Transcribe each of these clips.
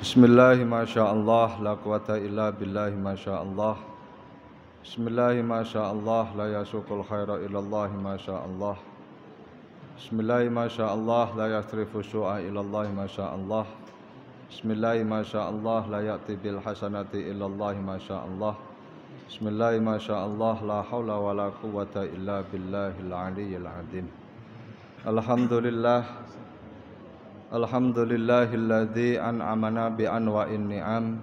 Bismillahi ma syaa Allah la quwata illa billahi ma syaa Allah Bismillahi ma syaa Allah la yasukul khaira illallah ma syaa Allah Bismillahi ma syaa Allah la yasrifu su'a illallah ma syaa Allah Bismillahi ma syaa Allah la ya'ti bil hasanati illallah ma syaa Allah Bismillahi ma syaa Allah la haula wa la quwata illa billahil aliyyil azim Alhamdulillah Alhamdulillahilladzi an'amana bi anwa'in ni'am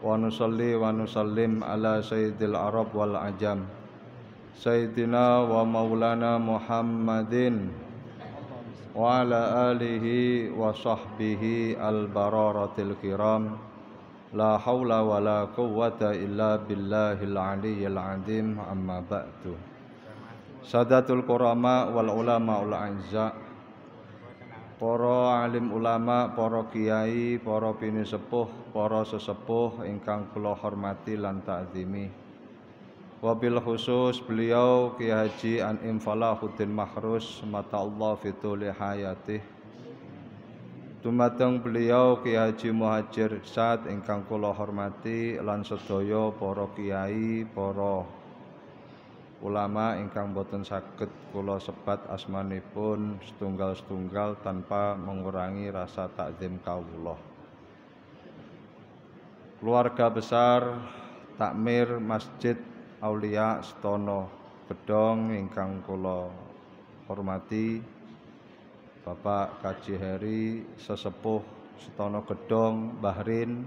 wa nusalli wa nusallim ala sayyidil arab wal ajam sayyidina wa maulana Muhammadin wa ala alihi wa sahbihi al bararatil kiram la haula wa la quwwata illa billahil aliyyil azim amma ba'du sadatul qurama wal ulama ul azza' para alim ulama, para kiai, para sepuh para sesepuh ingkang kula hormati lan takzimi. Wabil khusus beliau Kiai Haji An'im Falahuddin Mahrus mata Allah fituli hayati Dumateng beliau Kiai Haji Muhajir Sad ingkang kula hormati lan sedaya para kiai, para ulama ingkang boten saged kula sebat asmanipun setunggal-setunggal tanpa mengurangi rasa takzim kawula. Keluarga besar Takmir Masjid Aulia Stono Bedong ingkang kula hormati Bapak Kaji Heri sesepuh Stono Gedong Bahrin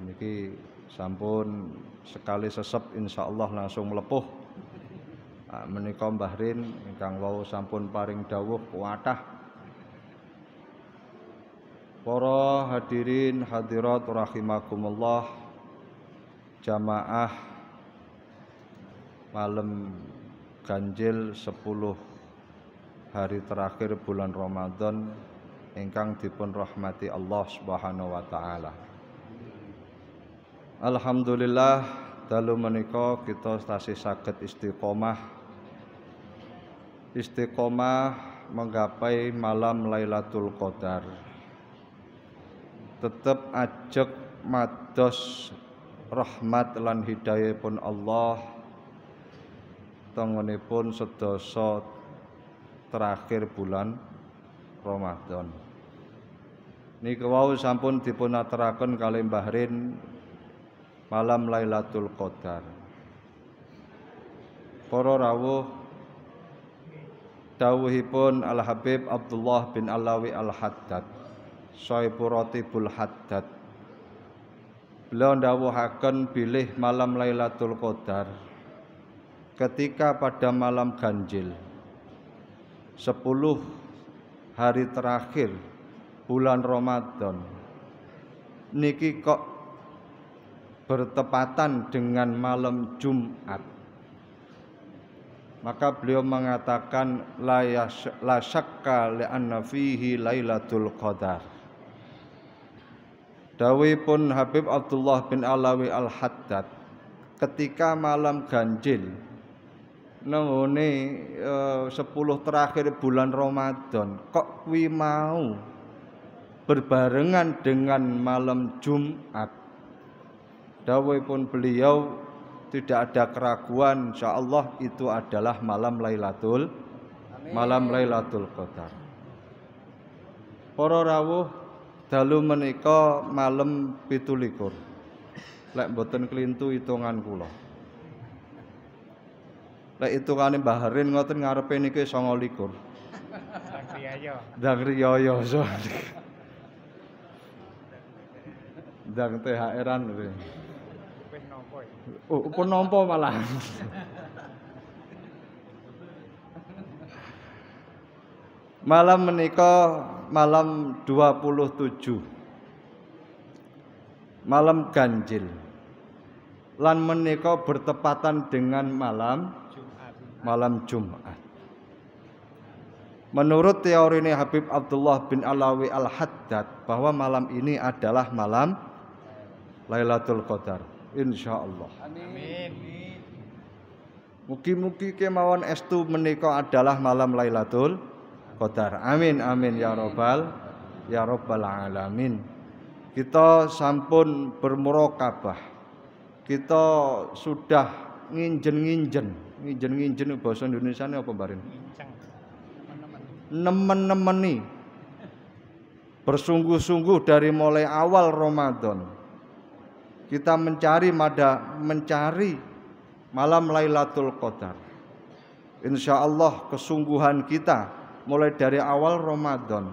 niki sampun sekali sesep insya Allah langsung melepuh ah, menikam bahrin Rin ingkang wau sampun paring dawuh kuatah para hadirin hadirat rahimakumullah jamaah malam ganjil 10 hari terakhir bulan Ramadan ingkang dipun rahmati Allah Subhanahu wa taala Alhamdulillah dalu menika kita tasih saged istiqomah istiqomah menggapai malam Lailatul Qadar tetap ajek mados rahmat lan hidayah pun Allah pun sedasa terakhir bulan Ramadan niku wau sampun dipunateraken kalih Mbah Rin malam Lailatul Qadar. Para rawuh dawuhipun Al Habib Abdullah bin Alawi Al Haddad, Sahibu Ratibul Haddad. Beliau dawuhaken bilih malam Lailatul Qadar ketika pada malam ganjil 10 hari terakhir bulan Ramadan niki kok bertepatan dengan malam Jumat. Maka beliau mengatakan la, syakka li anna fihi Lailatul Qadar. Dawi pun Habib Abdullah bin Alawi Al-Haddad ketika malam ganjil nengone sepuluh terakhir bulan Ramadan kok kuwi mau berbarengan dengan malam Jumat pun beliau tidak ada keraguan insyaallah itu adalah malam Lailatul malam Lailatul Qadar. Para rawuh dalu menika malam 17. Lek mboten kelintu hitungan kula. Lek hitungane Mbah Harin ngoten ngarepe niki 29. Dang riyoyo. Dang THR-an. Oh, pun nompo malah. malam menika malam 27. Malam ganjil. Lan menikah bertepatan dengan malam Malam Jumat. Menurut teori ini Habib Abdullah bin Alawi Al-Haddad bahwa malam ini adalah malam Lailatul Qadar. Insyaallah. Allah amin mugi-mugi kemawon estu menika adalah malam Lailatul Qadar amin amin ya robbal ya robbal alamin kita sampun bermurokabah kita sudah nginjen-nginjen nginjen-nginjen bahasa Indonesia ini apa barin? nemen-nemeni bersungguh-sungguh dari mulai awal Ramadan kita mencari mada mencari malam Lailatul Qadar. Insya Allah kesungguhan kita mulai dari awal Ramadan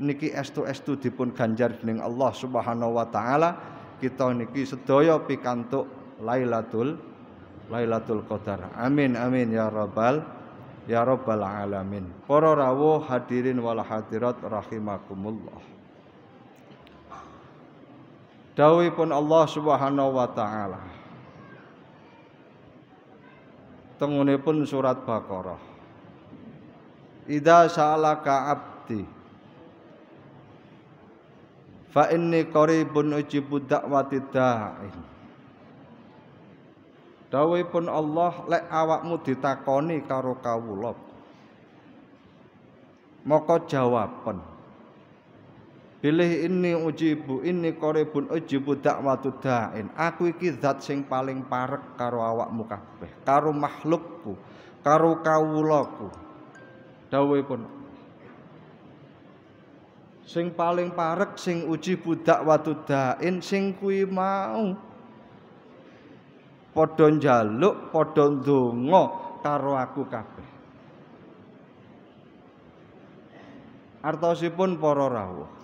niki estu estu dipun ganjar dening Allah Subhanahu wa taala kita niki sedaya pikantuk Lailatul Lailatul Qadar. Amin amin ya rabbal ya rabbal alamin. Para rawuh hadirin wal hadirat rahimakumullah pun Allah Subhanahu wa taala. Tengunipun surat Baqarah. Idza sa'alaka 'abdi fa inni qaribun ujibu da'wati da'in. pun Allah lek awakmu ditakoni karo kawula. Maka jawaban. bilih ini ujibu ini koribun ujibu dakwatu da'in aku iki zat sing paling parek karo awakmu kabeh karo makhlukku karo kawulaku dawuh sing paling parek sing uji budak watu da'in sing kuwi mau padha njaluk padha ndonga karo aku kabeh artosipun para rawuh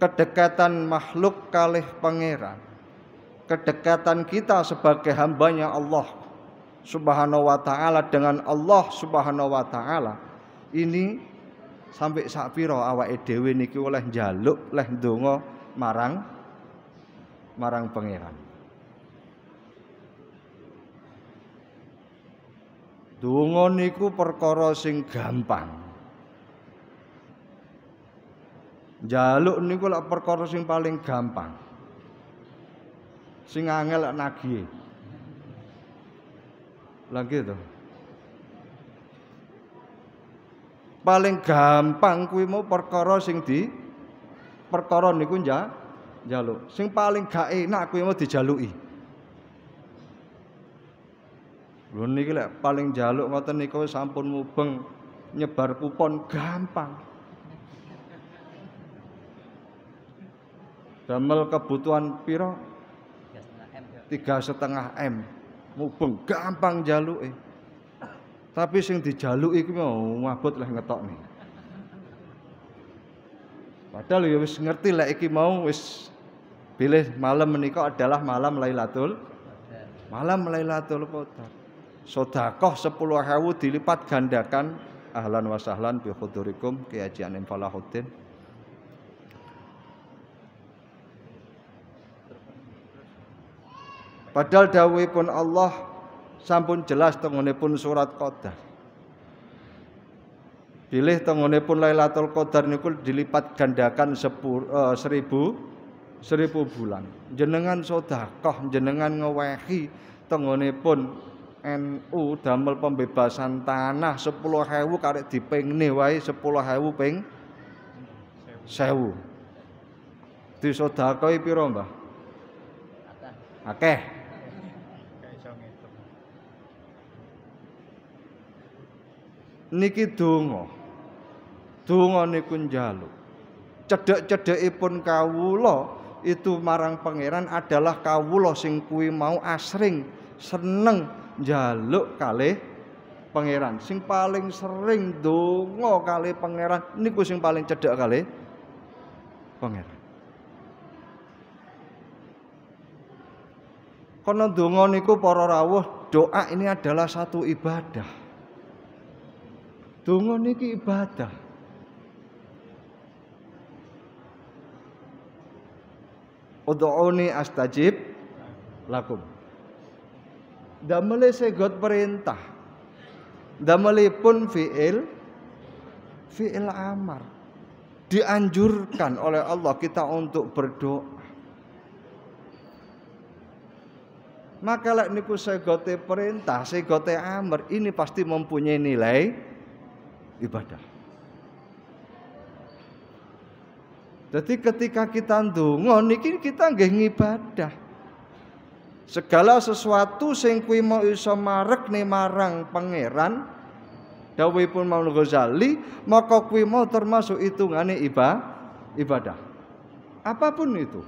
kedekatan makhluk kalih pangeran kedekatan kita sebagai hambanya Allah subhanahu wa ta'ala dengan Allah subhanahu wa ta'ala ini sampai sakpiro awa edewi niki oleh jaluk leh dongo marang marang pangeran dungo niku perkara sing gampang Jaluk niku lak perkara sing paling gampang. Sing angel lak Lagi to. Paling gampang kuwi mau perkara sing di perkara niku kunja, jaluk. Sing paling gak enak kuwi mau dijaluki. Lho niki lek paling jaluk ngoten niku sampun mubeng nyebar kupon gampang. damel kebutuhan piro tiga setengah m mubeng gampang eh tapi sing dijaluki iki mau lah ngetok nih padahal ya wis ngerti lah iki mau wis pilih malam menikah adalah malam Lailatul malam Lailatul Qadar sepuluh 10.000 dilipat gandakan ahlan wasahlan sahlan bi hudurikum Ki Haji Padahal dawuh pun Allah sampun jelas tengone pun surat qadar. Pilih tengone pun Lailatul Qadar niku dilipat gandakan sepur, uh, seribu seribu bulan. Jenengan sodakoh, jenengan ngewehi tengone pun NU damel pembebasan tanah 10.000 karek dipengne wae 10.000 ping 1000. Disodakoi piro, Mbah? Akeh. niki donga. Donga niku njaluk. Cedhek-cedhekipun kawula itu marang pangeran adalah kawula sing kuwi mau asring seneng njaluk kalih pangeran. Sing paling sering donga kalih pangeran niku sing paling cedhek kalih pangeran. Kono donga niku para rawuh, doa ini adalah satu ibadah. Donga niki ibadah. Udu'uni astajib lakum. Damele segot perintah. Damele pun fi'il fi'il amar. Dianjurkan oleh Allah kita untuk berdoa. Maka lek niku segote perintah, segote amar ini pasti mempunyai nilai ibadah. Jadi ketika kita ndonga niki kita nggih ngibadah. Segala sesuatu sing kuwi mau iso marek ne marang pangeran pun mau Ghazali maka kuwi mau termasuk hitungane ibadah. Apapun itu.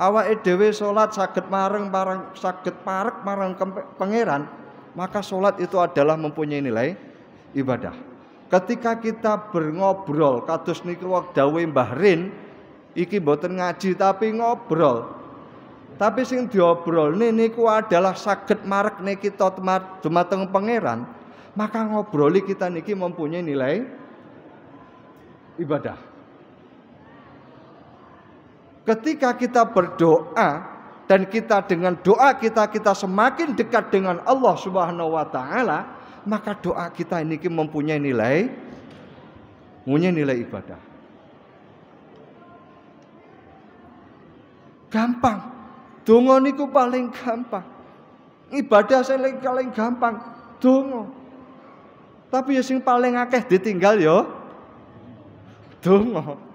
awak edw solat sakit mareng parang sakit parek marang pangeran, maka solat itu adalah mempunyai nilai ibadah. Ketika kita berngobrol kados niku dawuh Mbah Rin iki boten ngaji tapi ngobrol. Tapi sing diobrol nih niku adalah sakit marak marekne kita temateng pangeran, maka ngobroli kita niki mempunyai nilai ibadah. Ketika kita berdoa dan kita dengan doa kita kita semakin dekat dengan Allah Subhanahu wa taala, maka doa kita ini mempunyai nilai punya nilai ibadah. Gampang. Dongo niku paling gampang. Ibadah saya paling, paling gampang. Dongo. Tapi ya paling akeh ditinggal yo. Ya, Dongo.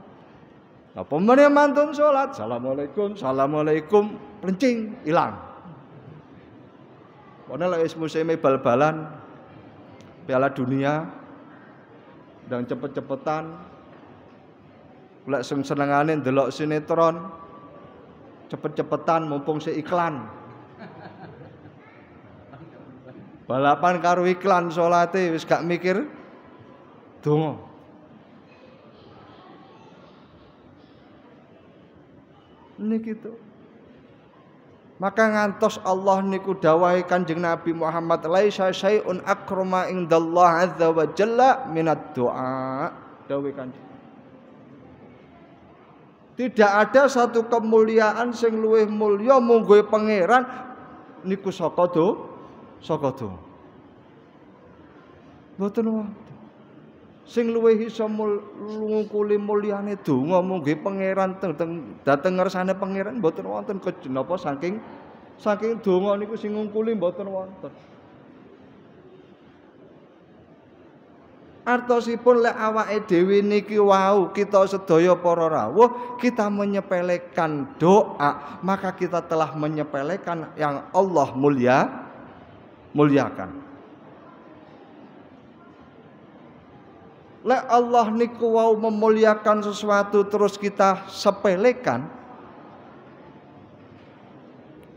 Nah, yang mantun sholat, assalamualaikum, assalamualaikum, pelencing, hilang. Karena lagi musim bal-balan, piala dunia, dan cepet-cepetan, lek seng senengane delok sinetron, cepet-cepetan mumpung si iklan. Balapan karu iklan sholatnya, wis gak mikir tunggu. niki gitu. to. Maka ngantos Allah niku dawahi Kanjeng Nabi Muhammad laisa syai'un akrama indallah azza wa jalla minad doa. Dawuh Kanjeng. Tidak ada satu kemuliaan sing luwih mulya mungguhe pangeran niku saka do saka do. Mboten wae sing luwih iso ngungkuli mulyane donga mungge pangeran teng dateng ngersane pangeran mboten wonten kejenapa saking saking donga niku sing ngungkuli mboten wonten Artosipun lek awake dhewe niki wau kita sedaya para rawuh kita menyepelekan doa maka kita telah menyepelekan yang Allah mulia muliakan le Allah niku wau memuliakan sesuatu terus kita sepelekan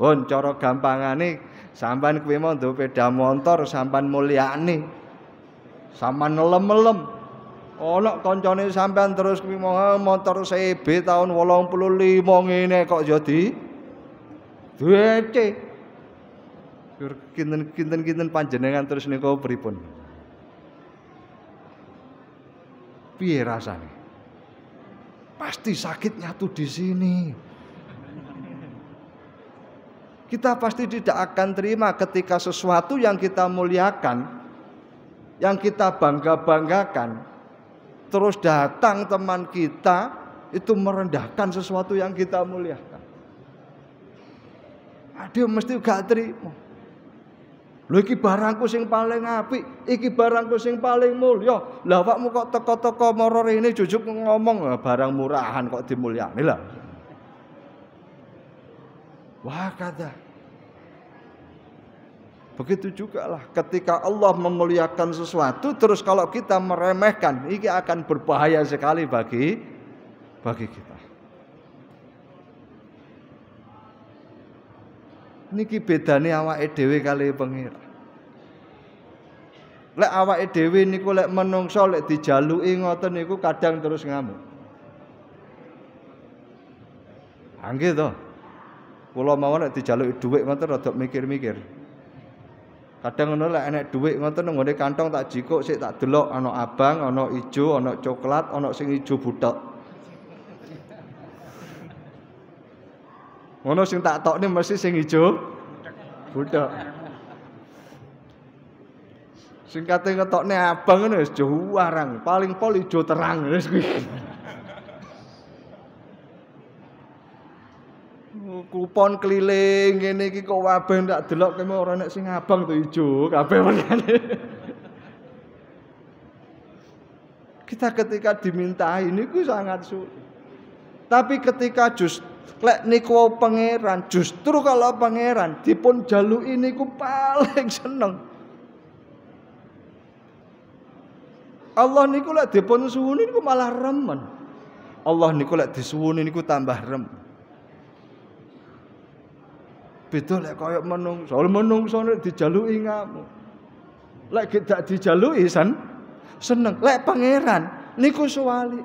pun cara gampangane sampean kuwi mau nduwe sepeda motor sampean mulyakne sampean nelem-nelem ana kancane sampean terus kuwi mau ah, motor CB tahun 85 ngene kok jadi ya, duwece kinten-kinten panjenengan terus niku pripun piye rasane? Pasti sakitnya tuh di sini. Kita pasti tidak akan terima ketika sesuatu yang kita muliakan, yang kita bangga-banggakan, terus datang teman kita itu merendahkan sesuatu yang kita muliakan. Aduh mesti gak terima. Lho iki barangku sing paling apik, iki barangku sing paling mulya. Lah awakmu kok teko-teko mara rene jujuk ngomong barang murahan kok dimulyani lah. Wah kada. Begitu juga lah ketika Allah memuliakan sesuatu terus kalau kita meremehkan, ini akan berbahaya sekali bagi bagi kita. niki bedane awake dhewe kali pengira lek awake dhewe niku lek menungso lek dijaluki ngoten niku kadang terus ngamuk Angge to. Kula mawon lek dijaluki dhuwit ngoten rada mikir-mikir. Kadang ngono lek enek dhuwit ngoten nggone kantong tak jikuk sik tak delok ana abang, ana ijo, ana coklat, ana sing ijo butek. Ono sing tak ini mesti sing ijo. Budak. Sing kate ngetokne abang ngono wis warang, paling pol ijo terang wis kuwi. kupon keliling ngene iki kok wabeh ndak delok kene ora nek sing abang to ijo kabeh menane. Kita ketika diminta ini sangat sulit. Tapi ketika justru lek niku pangeran justru kalau pangeran dipun ini ku paling seneng Allah niku lek dipun suwuni niku malah remen Allah niku lek disuwuni niku tambah rem beda lek menung, soal menung nek dijalui ngamuk lek tidak dijalui sen seneng lek pangeran niku suwali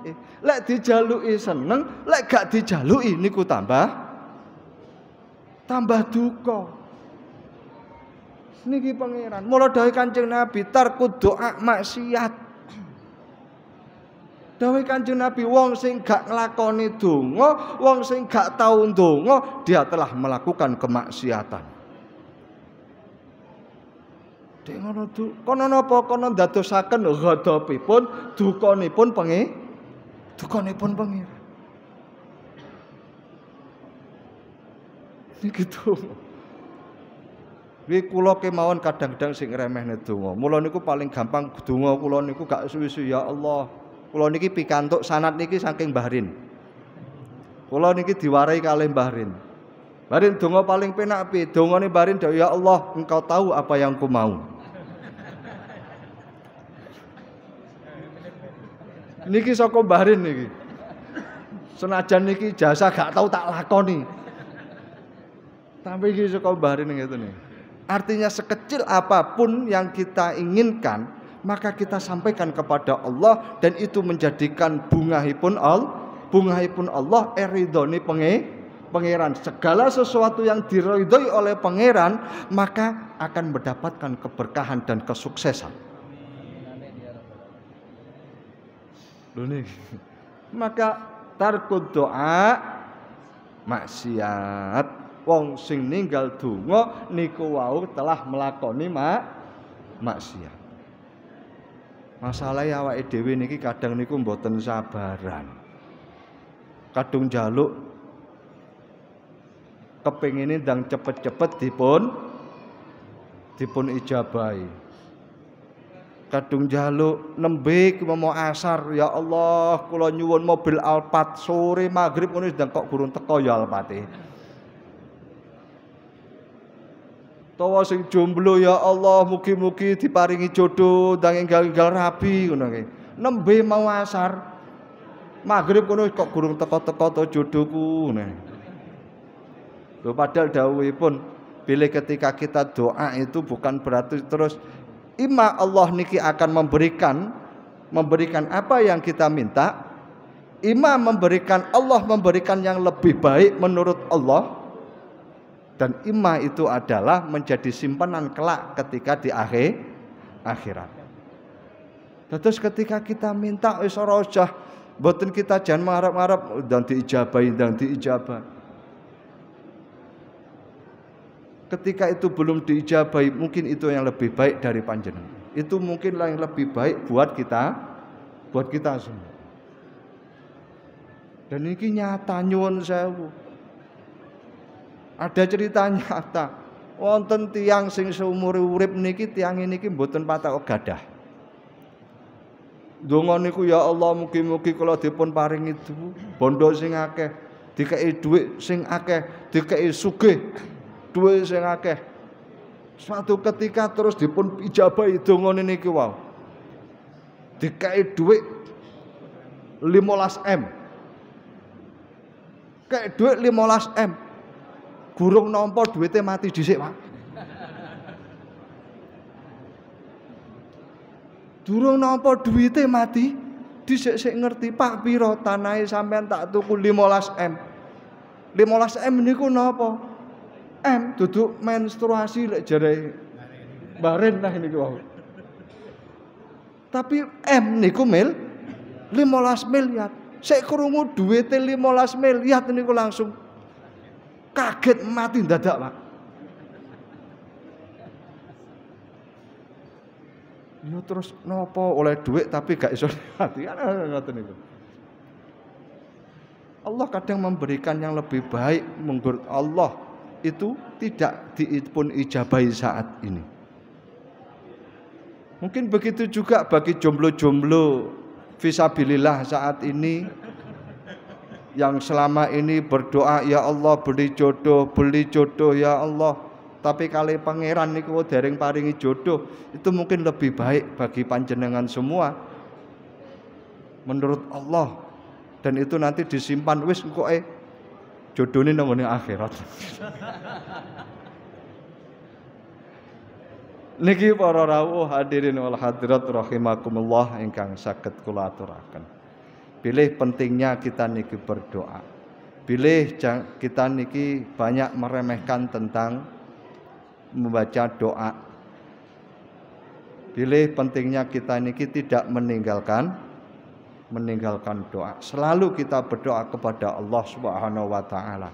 Lek dijaluki seneng, lek gak dijaluki niku tambah tambah duka. Niki pangeran, mulo dawuh Kanjeng Nabi tarku doa maksiat. Dawuh Kanjeng Nabi wong sing gak nglakoni donga, wong sing gak tau donga, dia telah melakukan kemaksiatan. Dengono du kono napa kono dadosaken ghadabipun dukanipun penge dukanipun pengi. Niki donga. Kuwi kula kemawon kadang-kadang sing remehne donga. Mula niku paling gampang donga kula niku gak suwi-suwi ya Allah. Kula niki pikantuk sanat niki saking Mbah Rin. Kula niki diwarai kalih Mbah Rin. Barin donga paling penak pi, dongane barin ya Allah, engkau tahu apa yang ku mau. Niki saka Bahrain niki. Senajan niki jasa gak tahu tak lakoni. Tapi iki saka gitu nih Artinya sekecil apapun yang kita inginkan, maka kita sampaikan kepada Allah dan itu menjadikan bunga bungahipun al bungahipun Allah eridoni penge pangeran. Segala sesuatu yang diridhoi oleh pangeran maka akan mendapatkan keberkahan dan kesuksesan. Maka tarkut doa maksiat. Wong sing ninggal donga niku wau telah melakoni mak maksiat. Masalah awake dhewe niki kadang niku mboten sabaran. Kadung jaluk ini ndang cepet-cepet dipun dipun ijabai kadung jaluk nembe mau asar ya Allah kula nyuwun mobil alpat sore maghrib ngono sedang kok gurun teko ya Alphate Tawa sing jomblo ya Allah mugi-mugi diparingi jodoh dan enggal-enggal rabi ngono nembe mau asar maghrib ngono kok gurung teko-teko to jodohku nah Loh padahal dawuhipun pilih ketika kita doa itu bukan berarti terus Ima Allah niki akan memberikan memberikan apa yang kita minta, ima memberikan Allah memberikan yang lebih baik menurut Allah dan ima itu adalah menjadi simpanan kelak ketika di akhir akhirat. Terus ketika kita minta wis rojah, buatin kita jangan mengharap-harap dan diijabai dan diijabai. ketika itu belum diijabai mungkin itu yang lebih baik dari panjenengan itu mungkin yang lebih baik buat kita buat kita semua dan ini nyata nyuwun sewu ada cerita nyata wonten tiang sing seumur urip niki tiang niki mboten patah gadah Dungo niku ya Allah mugi-mugi kalau dipun itu bondo sing akeh, dikei duit sing akeh, dikei sugih, duwe sing akeh. Suatu ketika terus dipun ijabahi dongane niki wow Dikai dhuwit 15M. Kayak dhuwit 15M. Gurung nampa dhuwite mati dhisik, Pak. Durung nampa dhuwite mati dhisik sik ngerti, Pak piro tanahe sampean tak tuku 15M. 15M niku napa? M duduk menstruasi lek jare baren nah ini wow. Tapi M niku mil 15 miliar. Sek krungu duit 15 miliar niku langsung kaget mati dadak, Pak. Ya terus nopo oleh duit tapi gak iso hati kan ngoten niku. Allah kadang memberikan yang lebih baik menurut Allah itu tidak pun ijabai saat ini. Mungkin begitu juga bagi jomblo-jomblo visabilillah saat ini yang selama ini berdoa ya Allah beli jodoh, beli jodoh ya Allah. Tapi kali pangeran niku dereng paringi jodoh, itu mungkin lebih baik bagi panjenengan semua. Menurut Allah dan itu nanti disimpan wis kok eh Jodoh ini namanya akhirat. Niki para rawuh hadirin wal hadirat rahimakumullah ingkang sakit kula aturaken. pentingnya kita niki berdoa. Pilih kita niki banyak meremehkan tentang membaca doa. Pilih pentingnya kita niki tidak meninggalkan meninggalkan doa. Selalu kita berdoa kepada Allah Subhanahu wa taala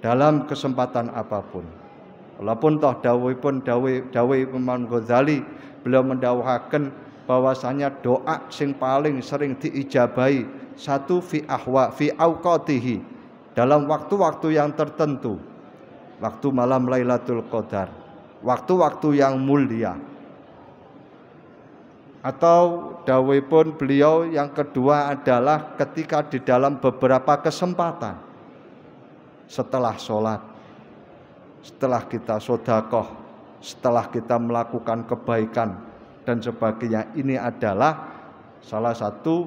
dalam kesempatan apapun. Walaupun toh dawai pun dawai dawai Imam Ghazali beliau mendawahkan bahwasanya doa sing paling sering diijabahi satu fi ahwa fi auqatihi dalam waktu-waktu yang tertentu. Waktu malam Lailatul Qadar, waktu-waktu yang mulia, atau dawai pun beliau yang kedua adalah ketika di dalam beberapa kesempatan setelah sholat setelah kita sodakoh setelah kita melakukan kebaikan dan sebagainya ini adalah salah satu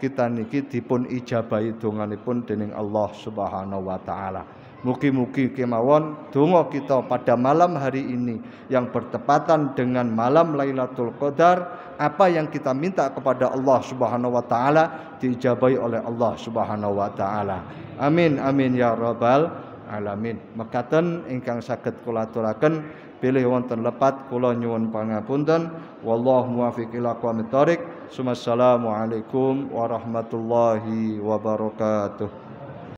kita niki dipun ijabahi pun dening Allah Subhanahu wa taala. Mugi-mugi kemawon dungo kita pada malam hari ini yang bertepatan dengan malam Lailatul Qadar apa yang kita minta kepada Allah Subhanahu wa taala diijabahi oleh Allah Subhanahu wa taala. Amin amin ya rabbal alamin. Mekaten ingkang saged kula aturaken pilih wonten lepat kula nyuwun pangapunten. Wallahu muwaffiq ila qawmit thoriq. Assalamualaikum warahmatullahi wabarakatuh.